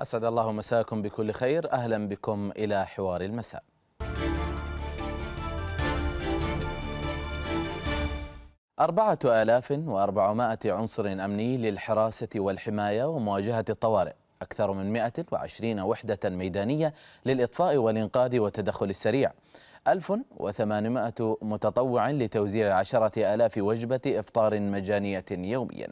أسعد الله مساكم بكل خير أهلا بكم إلى حوار المساء أربعة آلاف وأربعمائة عنصر أمني للحراسة والحماية ومواجهة الطوارئ أكثر من 120 وحدة ميدانية للإطفاء والإنقاذ والتدخل السريع 1800 متطوع لتوزيع عشرة آلاف وجبة إفطار مجانية يومياً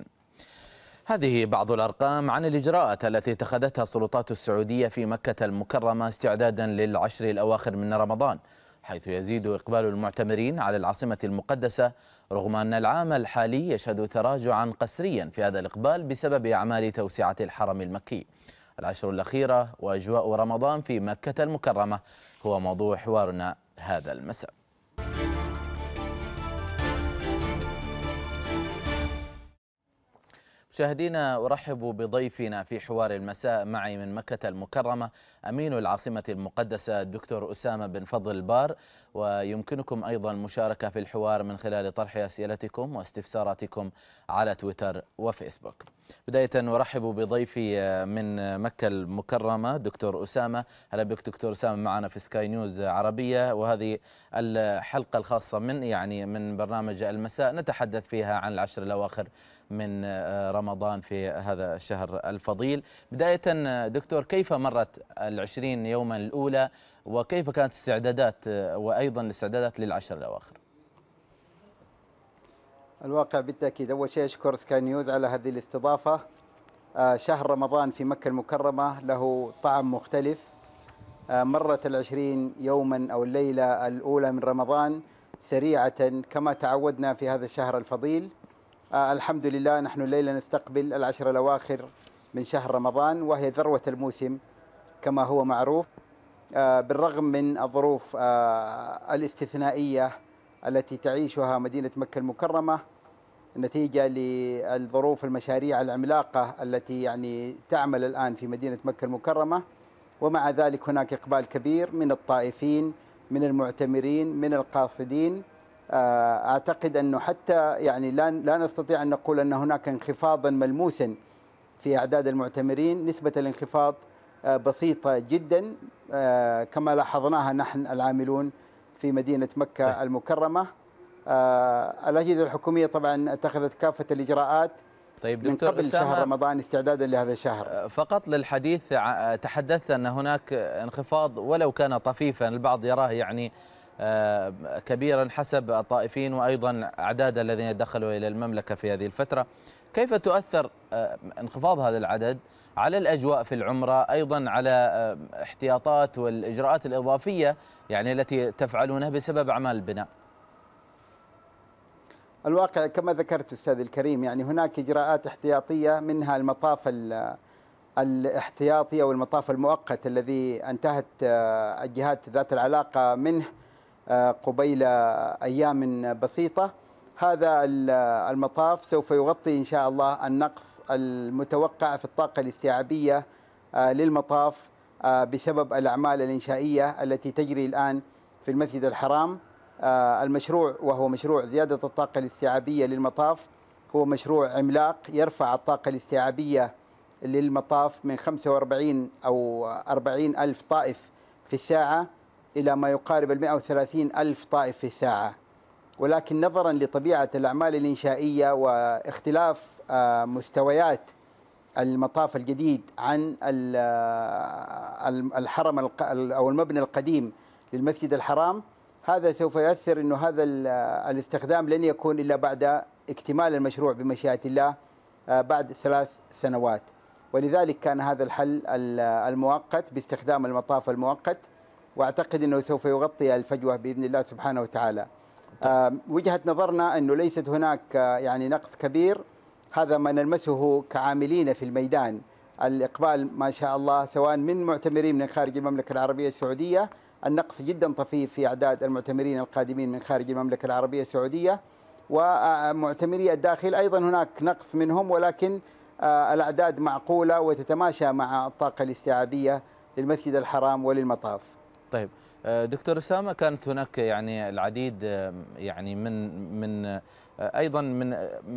هذه بعض الأرقام عن الإجراءات التي اتخذتها السلطات السعودية في مكة المكرمة استعدادا للعشر الأواخر من رمضان حيث يزيد إقبال المعتمرين على العاصمة المقدسة رغم أن العام الحالي يشهد تراجعا قسريا في هذا الإقبال بسبب أعمال توسعة الحرم المكي العشر الأخيرة وأجواء رمضان في مكة المكرمة هو موضوع حوارنا هذا المساء مشاهدينا أرحب بضيفنا في حوار المساء معي من مكة المكرمة أمين العاصمة المقدسة الدكتور أسامة بن فضل البار ويمكنكم أيضا المشاركة في الحوار من خلال طرح أسئلتكم واستفساراتكم على تويتر وفيسبوك بداية أرحب بضيفي من مكة المكرمة دكتور أسامة هلا بك دكتور أسامة معنا في سكاي نيوز عربية وهذه الحلقة الخاصة من يعني من برنامج المساء نتحدث فيها عن العشر الأواخر من آه، رمضان في هذا الشهر الفضيل بداية آه، دكتور كيف مرت العشرين يوما الأولى وكيف كانت استعدادات آه، وأيضا الاستعدادات للعشر الأواخر الواقع بالتأكيد أول شيء أشكر سكانيوز نيوز على هذه الاستضافة شهر رمضان في مكة المكرمة له طعم مختلف مرت العشرين يوما أو الليلة الأولى من رمضان سريعة كما تعودنا في هذا الشهر الفضيل آه، الحمد لله نحن الليلة نستقبل العشر الأواخر من شهر رمضان وهي ذروة الموسم كما هو معروف آه، بالرغم من الظروف آه، الاستثنائية التي تعيشها مدينة مكة المكرمة نتيجة للظروف المشاريع العملاقة التي يعني تعمل الآن في مدينة مكة المكرمة ومع ذلك هناك إقبال كبير من الطائفين من المعتمرين من القاصدين آه، اعتقد انه حتى يعني لا لا نستطيع ان نقول ان هناك انخفاضا ملموسا في اعداد المعتمرين، نسبه الانخفاض آه، بسيطه جدا آه، كما لاحظناها نحن العاملون في مدينه مكه طيب. المكرمه. الاجهزه الحكوميه طبعا اتخذت كافه الاجراءات طيب دكتور من قبل شهر رمضان استعدادا لهذا الشهر فقط للحديث تحدثت ان هناك انخفاض ولو كان طفيفا البعض يراه يعني آه، كبيرا حسب الطائفين وأيضا أعداد الذين دخلوا إلى المملكة في هذه الفترة كيف تؤثر آه، انخفاض هذا العدد على الأجواء في العمرة أيضا على آه، احتياطات والإجراءات الإضافية يعني التي تفعلونها بسبب أعمال البناء الواقع كما ذكرت أستاذ الكريم يعني هناك إجراءات احتياطية منها المطاف الاحتياطي أو المطاف المؤقت الذي انتهت الجهات ذات العلاقة منه آه، قبيل أيام بسيطة هذا المطاف سوف يغطي إن شاء الله النقص المتوقع في الطاقة الاستيعابية آه، للمطاف آه، بسبب الأعمال الإنشائية التي تجري الآن في المسجد الحرام المشروع وهو مشروع زيادة الطاقة الاستيعابية للمطاف هو مشروع عملاق يرفع الطاقة الاستيعابية للمطاف من 45 أو 40 ألف طائف في الساعة إلى ما يقارب ال 130 ألف طائف في الساعة ولكن نظرا لطبيعة الأعمال الإنشائية واختلاف آه، مستويات المطاف الجديد عن آه، الحرم أو المبنى القديم للمسجد الحرام هذا سوف يؤثر أنه هذا آه، الاستخدام لن يكون إلا بعد اكتمال المشروع بمشيئة الله بعد ثلاث سنوات ولذلك كان هذا الحل المؤقت باستخدام المطاف المؤقت واعتقد انه سوف يغطي الفجوه باذن الله سبحانه وتعالى. وجهه نظرنا انه ليست هناك آه، يعني نقص كبير هذا ما نلمسه كعاملين في الميدان الاقبال ما شاء الله سواء من معتمرين من خارج المملكه العربيه السعوديه النقص جدا طفيف في اعداد المعتمرين القادمين من خارج المملكه العربيه السعوديه ومعتمري الداخل ايضا هناك نقص منهم ولكن آه، الاعداد معقوله وتتماشى مع الطاقه الاستيعابيه للمسجد الحرام وللمطاف طيب آه، دكتور اسامه كانت هناك يعني العديد آه، يعني من من آه، ايضا من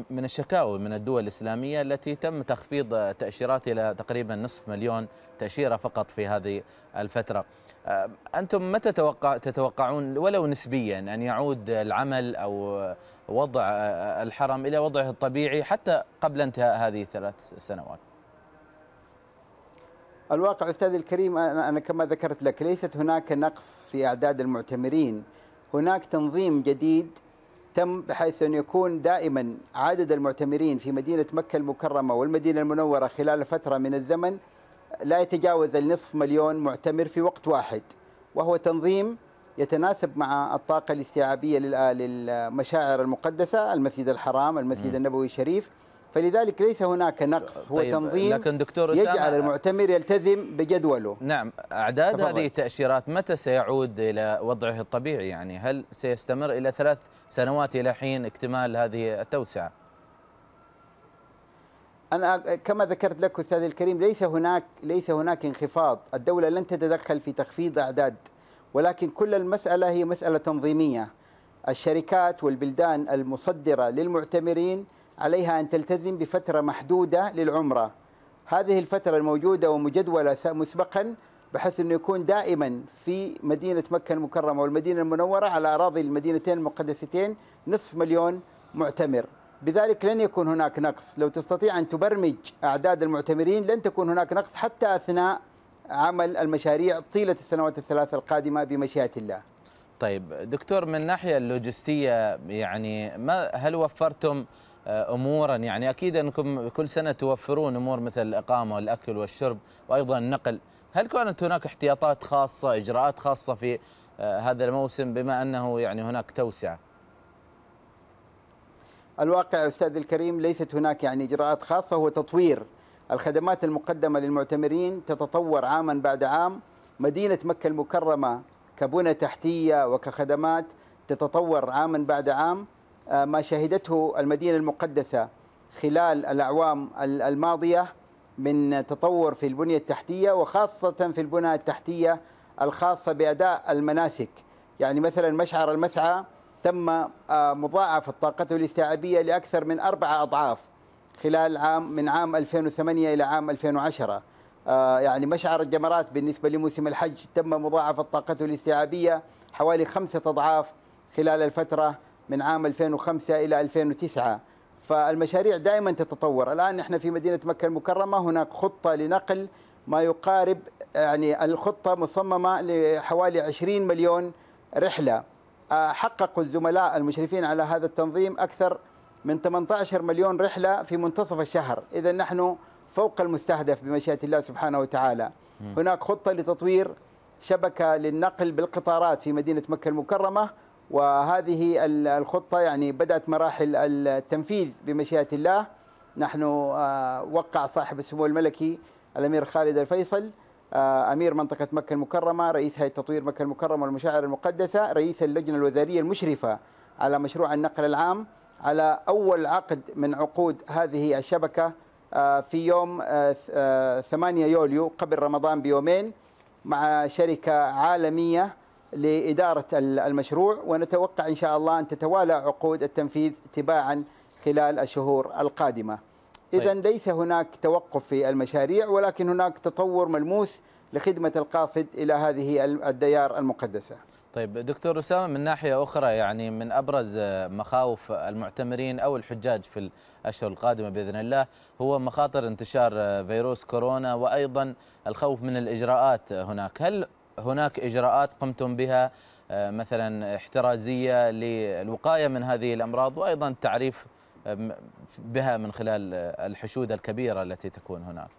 من الشكاوي من الدول الاسلاميه التي تم تخفيض تاشيرات الى تقريبا نصف مليون تاشيره فقط في هذه الفتره. انتم متى تتوقع تتوقعون ولو نسبيا ان يعود العمل او وضع الحرم الى وضعه الطبيعي حتى قبل انتهاء هذه الثلاث سنوات؟ الواقع أستاذي الكريم أنا كما ذكرت لك ليست هناك نقص في أعداد المعتمرين هناك تنظيم جديد تم بحيث أن يكون دائما عدد المعتمرين في مدينة مكة المكرمة والمدينة المنورة خلال فترة من الزمن لا يتجاوز النصف مليون معتمر في وقت واحد وهو تنظيم يتناسب مع الطاقة الاستيعابية للمشاعر المقدسة المسجد الحرام المسجد النبوي الشريف فلذلك ليس هناك نقص هو طيب تنظيم لكن دكتور يجعل المعتمر يلتزم بجدوله نعم أعداد تفضل. هذه التأشيرات متى سيعود إلى وضعه الطبيعي يعني هل سيستمر إلى ثلاث سنوات إلى حين اكتمال هذه التوسعة أنا كما ذكرت لك أستاذ الكريم ليس هناك ليس هناك انخفاض الدولة لن تتدخل في تخفيض أعداد ولكن كل المسألة هي مسألة تنظيمية الشركات والبلدان المصدرة للمعتمرين عليها أن تلتزم بفترة محدودة للعمرة هذه الفترة الموجودة ومجدولة مسبقا بحيث أنه يكون دائما في مدينة مكة المكرمة والمدينة المنورة على أراضي المدينتين المقدستين نصف مليون معتمر بذلك لن يكون هناك نقص لو تستطيع أن تبرمج أعداد المعتمرين لن تكون هناك نقص حتى أثناء عمل المشاريع طيلة السنوات الثلاثة القادمة بمشيئة الله طيب دكتور من الناحية اللوجستية يعني ما هل وفرتم آه، امورا يعني اكيد انكم كل سنه توفرون امور مثل الاقامه والاكل والشرب وايضا النقل، هل كانت هناك احتياطات خاصه، اجراءات خاصه في آه، هذا الموسم بما انه يعني هناك توسعه؟ الواقع استاذ الكريم ليست هناك يعني اجراءات خاصه هو تطوير الخدمات المقدمه للمعتمرين تتطور عاما بعد عام، مدينه مكه المكرمه كبنى تحتيه وكخدمات تتطور عاما بعد عام آه، ما شهدته المدينة المقدسة خلال الأعوام الماضية من تطور في البنية التحتية وخاصة في البنى التحتية الخاصة بأداء المناسك يعني مثلا مشعر المسعى تم آه، مضاعفة طاقته الاستيعابية لأكثر من أربعة أضعاف خلال عام من عام 2008 إلى عام 2010 آه، يعني مشعر الجمرات بالنسبة لموسم الحج تم مضاعفة طاقته الاستيعابية حوالي خمسة أضعاف خلال الفترة من عام 2005 إلى 2009 فالمشاريع دائما تتطور الآن نحن في مدينة مكة المكرمة هناك خطة لنقل ما يقارب يعني الخطة مصممة لحوالي 20 مليون رحلة حقق الزملاء المشرفين على هذا التنظيم أكثر من 18 مليون رحلة في منتصف الشهر إذا نحن فوق المستهدف بمشيئة الله سبحانه وتعالى هناك خطة لتطوير شبكة للنقل بالقطارات في مدينة مكة المكرمة وهذه الخطة يعني بدأت مراحل التنفيذ بمشيئة الله نحن آه، وقع صاحب السمو الملكي الأمير خالد الفيصل آه، أمير منطقة مكة المكرمة رئيس هيئة تطوير مكة المكرمة والمشاعر المقدسة رئيس اللجنة الوزارية المشرفة على مشروع النقل العام على أول عقد من عقود هذه الشبكة آه، في يوم 8 يوليو قبل رمضان بيومين مع شركة عالمية لإدارة المشروع ونتوقع إن شاء الله أن تتوالى عقود التنفيذ تباعا خلال الشهور القادمة طيب. إذا طيب. ليس هناك توقف في المشاريع ولكن هناك تطور ملموس لخدمة القاصد إلى هذه الديار المقدسة طيب دكتور أسامة من ناحية أخرى يعني من أبرز مخاوف المعتمرين أو الحجاج في الأشهر القادمة بإذن الله هو مخاطر انتشار فيروس كورونا وأيضا الخوف من الإجراءات هناك هل هناك إجراءات قمتم بها آه، مثلا احترازية للوقاية من هذه الأمراض وأيضا تعريف آه، بها من خلال آه، الحشود الكبيرة التي تكون هناك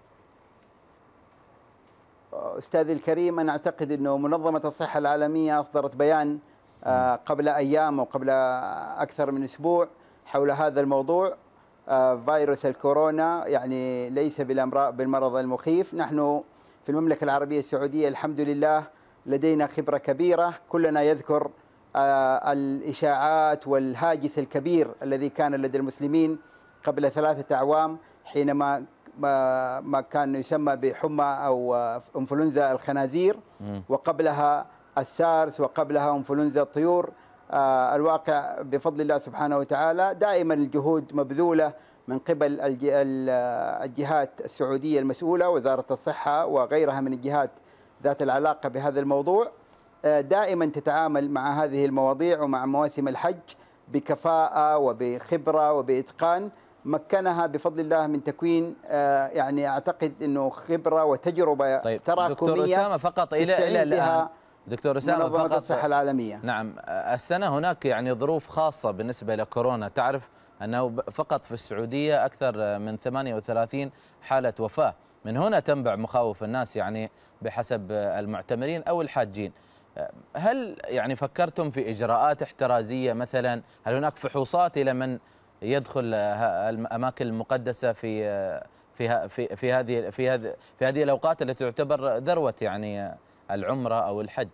أستاذي الكريم أنا أعتقد أنه منظمة الصحة العالمية أصدرت بيان قبل أيام وقبل أكثر من أسبوع حول هذا الموضوع فيروس الكورونا يعني ليس بالمرض المخيف نحن في المملكة العربية السعودية الحمد لله لدينا خبرة كبيرة كلنا يذكر آه، الإشاعات والهاجس الكبير الذي كان لدى المسلمين قبل ثلاثة أعوام حينما ما كان يسمى بحمى أو آه، إنفلونزا الخنازير وقبلها السارس وقبلها إنفلونزا الطيور آه، الواقع بفضل الله سبحانه وتعالى دائما الجهود مبذولة من قبل الجهات السعودية المسؤولة وزارة الصحة وغيرها من الجهات ذات العلاقة بهذا الموضوع آه، دائما تتعامل مع هذه المواضيع ومع مواسم الحج بكفاءة وبخبرة وبإتقان مكنها بفضل الله من تكوين آه، يعني أعتقد أنه خبرة وتجربة طيب تراكمية دكتور أسامة فقط إلى إلى الآن دكتور أسامة فقط الصحة العالمية نعم السنة هناك يعني ظروف خاصة بالنسبة لكورونا تعرف أنه فقط في السعودية أكثر من 38 حالة وفاة من هنا تنبع مخاوف الناس يعني بحسب المعتمرين أو الحاجين هل يعني فكرتم في إجراءات احترازية مثلا هل هناك فحوصات إلى من يدخل الأماكن المقدسة في في في في هذه في هذه في هذه الاوقات التي تعتبر ذروه يعني العمره او الحج.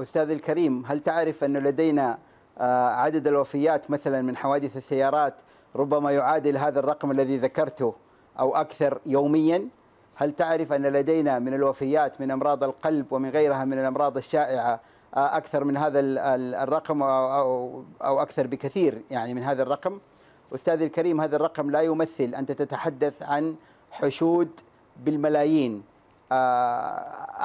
استاذي الكريم هل تعرف ان لدينا آه، عدد الوفيات مثلا من حوادث السيارات ربما يعادل هذا الرقم الذي ذكرته أو أكثر يوميا هل تعرف أن لدينا من الوفيات من أمراض القلب ومن غيرها من الأمراض الشائعة آه، أكثر من هذا الرقم أو أكثر بكثير يعني من هذا الرقم أستاذي الكريم هذا الرقم لا يمثل أنت تتحدث عن حشود بالملايين آه،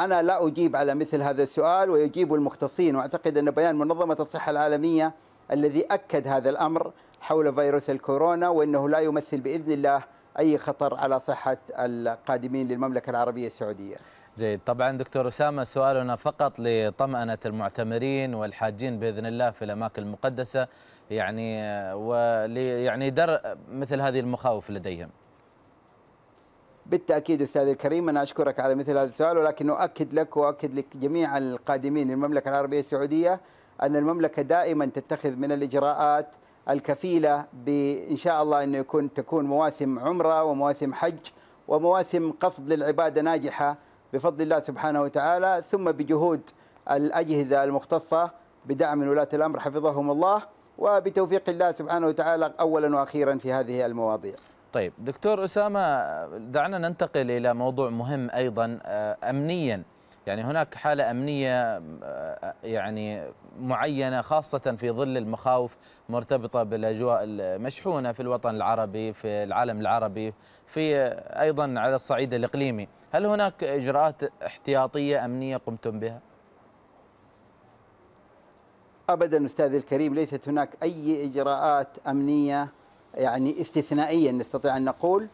أنا لا أجيب على مثل هذا السؤال ويجيب المختصين وأعتقد أن بيان منظمة الصحة العالمية الذي أكد هذا الأمر حول فيروس الكورونا وأنه لا يمثل بإذن الله أي خطر على صحة القادمين للمملكة العربية السعودية جيد طبعا دكتور أسامة سؤالنا فقط لطمأنة المعتمرين والحاجين بإذن الله في الأماكن المقدسة يعني, يعني درء مثل هذه المخاوف لديهم بالتأكيد أستاذي الكريم أنا أشكرك على مثل هذا السؤال ولكن أؤكد لك وأؤكد لجميع القادمين للمملكة العربية السعودية أن المملكة دائما تتخذ من الإجراءات الكفيلة بإن شاء الله أنه يكون تكون مواسم عمرة ومواسم حج ومواسم قصد للعبادة ناجحة بفضل الله سبحانه وتعالى ثم بجهود الأجهزة المختصة بدعم ولاة الأمر حفظهم الله وبتوفيق الله سبحانه وتعالى أولا وأخيرا في هذه المواضيع طيب دكتور أسامة دعنا ننتقل إلى موضوع مهم أيضا آه، أمنيا يعني هناك حالة أمنية آه، يعني معينة خاصة في ظل المخاوف مرتبطة بالأجواء المشحونة في الوطن العربي في العالم العربي في آه، أيضا على الصعيد الإقليمي هل هناك إجراءات احتياطية أمنية قمتم بها؟ أبدا أستاذي الكريم ليست هناك أي إجراءات أمنية يعني استثنائيا نستطيع أن نقول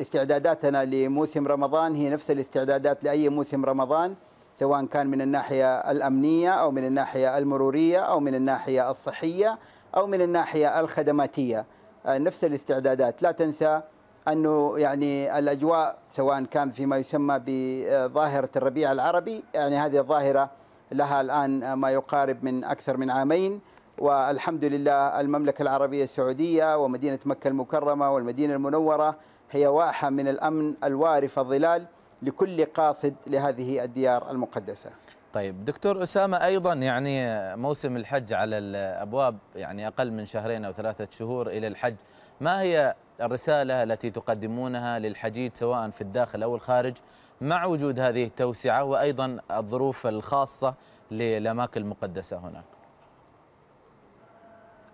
استعداداتنا لموسم رمضان هي نفس الاستعدادات لأي موسم رمضان سواء كان من الناحية الأمنية أو من الناحية المرورية أو من الناحية الصحية أو من الناحية الخدماتية آه، نفس الاستعدادات لا تنسى أنه يعني الأجواء سواء كان فيما يسمى بظاهرة الربيع العربي يعني هذه الظاهرة لها الآن ما يقارب من أكثر من عامين والحمد لله المملكة العربية السعودية ومدينة مكة المكرمة والمدينة المنورة هي واحة من الأمن الوارف الظلال لكل قاصد لهذه الديار المقدسة طيب دكتور أسامة أيضا يعني موسم الحج على الأبواب يعني أقل من شهرين أو ثلاثة شهور إلى الحج ما هي الرسالة التي تقدمونها للحجيج سواء في الداخل أو الخارج مع وجود هذه التوسعة وأيضا الظروف الخاصة للأماكن المقدسة هناك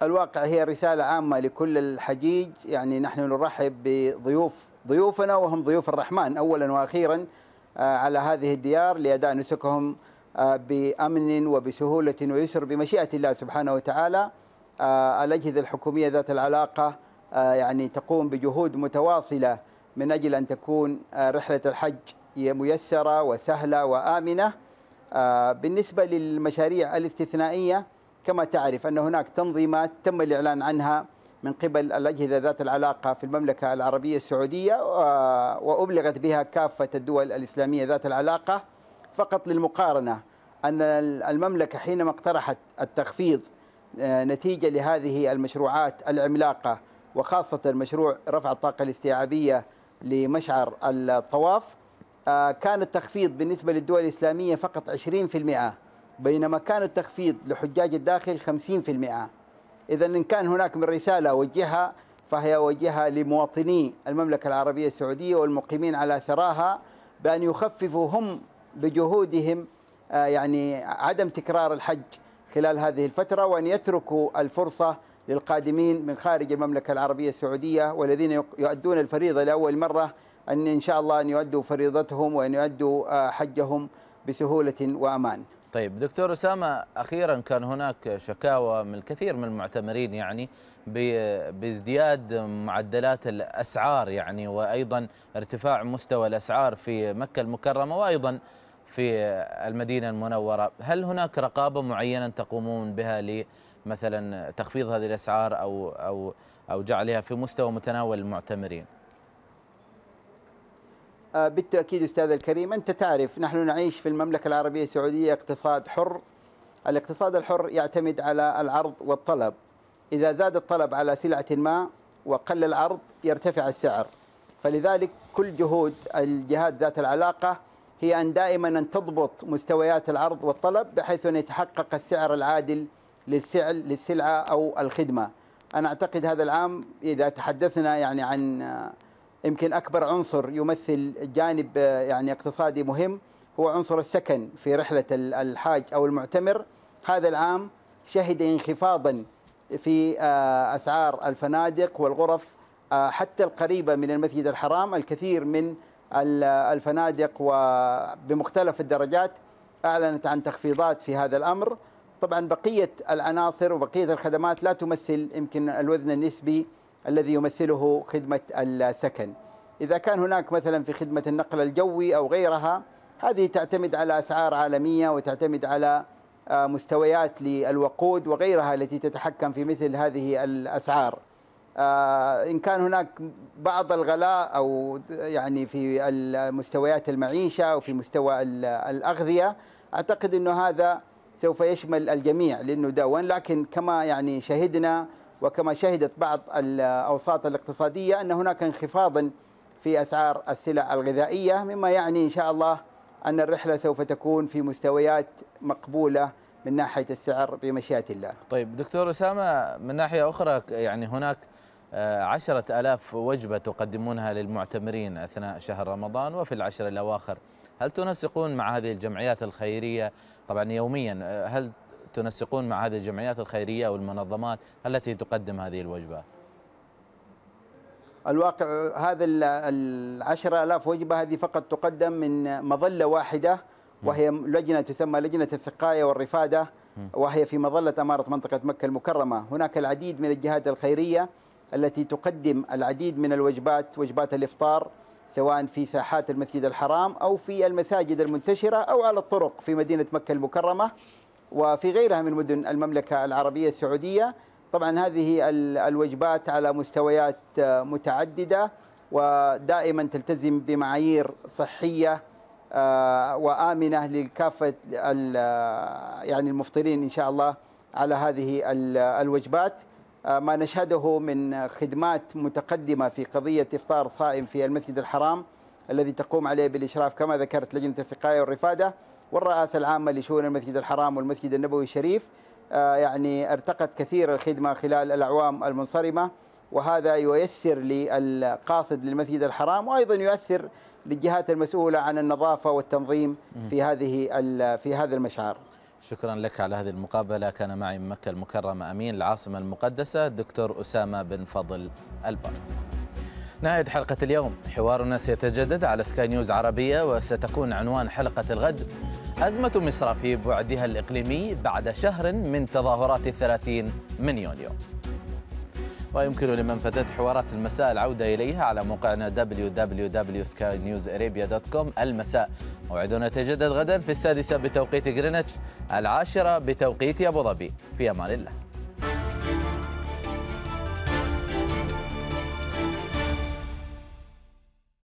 الواقع هي رسالة عامة لكل الحجيج يعني نحن نرحب بضيوف ضيوفنا وهم ضيوف الرحمن أولا وأخيرا آه، على هذه الديار لأداء نسكهم آه، بأمن وبسهولة ويسر بمشيئة الله سبحانه وتعالى آه، الأجهزة الحكومية ذات العلاقة يعني تقوم بجهود متواصلة من أجل أن تكون رحلة الحج ميسرة وسهلة وآمنة بالنسبة للمشاريع الاستثنائية كما تعرف أن هناك تنظيمات تم الإعلان عنها من قبل الأجهزة ذات العلاقة في المملكة العربية السعودية آه، وأبلغت بها كافة الدول الإسلامية ذات العلاقة فقط للمقارنة أن المملكة حينما اقترحت التخفيض آه، نتيجة لهذه المشروعات العملاقة وخاصة مشروع رفع الطاقة الاستيعابية لمشعر الطواف آه، كان التخفيض بالنسبة للدول الإسلامية فقط 20% بينما كان التخفيض لحجاج الداخل 50% إذا إن كان هناك من رسالة أوجهها فهي أوجهها لمواطني المملكة العربية السعودية والمقيمين على ثراها بأن يخففوا هم بجهودهم آه، يعني عدم تكرار الحج خلال هذه الفترة وأن يتركوا الفرصة للقادمين من خارج المملكة العربية السعودية والذين يؤدون الفريضة لأول مرة أن إن شاء الله أن يؤدوا فريضتهم وأن يؤدوا آه، حجهم بسهولة وأمان طيب دكتور أسامة أخيرا كان هناك شكاوى من الكثير من المعتمرين يعني بازدياد معدلات الأسعار يعني وأيضا ارتفاع مستوى الأسعار في مكة المكرمة وأيضا في المدينة المنورة هل هناك رقابة معينة تقومون بها لمثلا تخفيض هذه الأسعار أو, أو, أو جعلها في مستوى متناول المعتمرين؟ آه، بالتأكيد أستاذ الكريم أنت تعرف نحن نعيش في المملكة العربية السعودية اقتصاد حر الاقتصاد الحر يعتمد على العرض والطلب إذا زاد الطلب على سلعة ما وقل العرض يرتفع السعر فلذلك كل جهود الجهات ذات العلاقة هي أن دائما أن تضبط مستويات العرض والطلب بحيث أن يتحقق السعر العادل للسعر للسلعة أو الخدمة أنا أعتقد هذا العام إذا تحدثنا يعني عن يمكن أكبر عنصر يمثل جانب آه، يعني اقتصادي مهم هو عنصر السكن في رحلة الحاج أو المعتمر هذا العام شهد انخفاضا في آه، أسعار الفنادق والغرف آه، حتى القريبة من المسجد الحرام الكثير من الفنادق وبمختلف الدرجات أعلنت عن تخفيضات في هذا الأمر طبعا بقية العناصر وبقية الخدمات لا تمثل يمكن الوزن النسبي الذي يمثله خدمة السكن إذا كان هناك مثلا في خدمة النقل الجوي أو غيرها هذه تعتمد على أسعار عالمية وتعتمد على آه، مستويات للوقود وغيرها التي تتحكم في مثل هذه الأسعار آه، إن كان هناك بعض الغلاء أو يعني في مستويات المعيشة أو في مستوى الأغذية أعتقد أنه هذا سوف يشمل الجميع لأنه دون لكن كما يعني شهدنا وكما شهدت بعض الأوساط الاقتصادية أن هناك انخفاضا في أسعار السلع الغذائية مما يعني إن شاء الله أن الرحلة سوف تكون في مستويات مقبولة من ناحية السعر بمشيئة الله طيب دكتور أسامة من ناحية أخرى يعني هناك آه، عشرة ألاف وجبة تقدمونها للمعتمرين أثناء شهر رمضان وفي العشر الأواخر هل تنسقون مع هذه الجمعيات الخيرية طبعا يوميا آه، هل تنسقون مع هذه الجمعيات الخيرية والمنظمات التي تقدم هذه الوجبات الواقع هذا العشرة آلاف وجبة هذه فقط تقدم من مظلة واحدة وهي لجنة تسمى لجنة السقاية والرفادة وهي في مظلة أمارة منطقة مكة المكرمة هناك العديد من الجهات الخيرية التي تقدم العديد من الوجبات وجبات الإفطار سواء في ساحات المسجد الحرام أو في المساجد المنتشرة أو على الطرق في مدينة مكة المكرمة وفي غيرها من مدن المملكة العربية السعودية طبعا هذه الوجبات على مستويات آه، متعددة ودائما تلتزم بمعايير صحية آه، وآمنة لكافة آه، يعني المفطرين إن شاء الله على هذه الوجبات ما نشهده من خدمات متقدمة في قضية إفطار صائم في المسجد الحرام الذي تقوم عليه بالإشراف كما ذكرت لجنة السقاية والرفادة والرئاسة العامة لشؤون المسجد الحرام والمسجد النبوي الشريف آه، يعني ارتقت كثير الخدمة خلال الأعوام المنصرمة وهذا ييسر للقاصد للمسجد الحرام وأيضا يؤثر للجهات المسؤولة عن النظافة والتنظيم في هذه في هذا المشعر شكرا لك على هذه المقابلة كان معي من مكة المكرمة أمين العاصمة المقدسة الدكتور أسامة بن فضل البر نهاية حلقة اليوم حوارنا سيتجدد على سكاي نيوز عربية وستكون عنوان حلقة الغد أزمة مصر في بعدها الإقليمي بعد شهر من تظاهرات الثلاثين من يونيو ويمكن لمن فاتت حوارات المساء العودة إليها على موقعنا www.skynewsarabia.com المساء موعدنا يتجدد غدا في السادسة بتوقيت غرينتش العاشرة بتوقيت أبو ظبي في أمان الله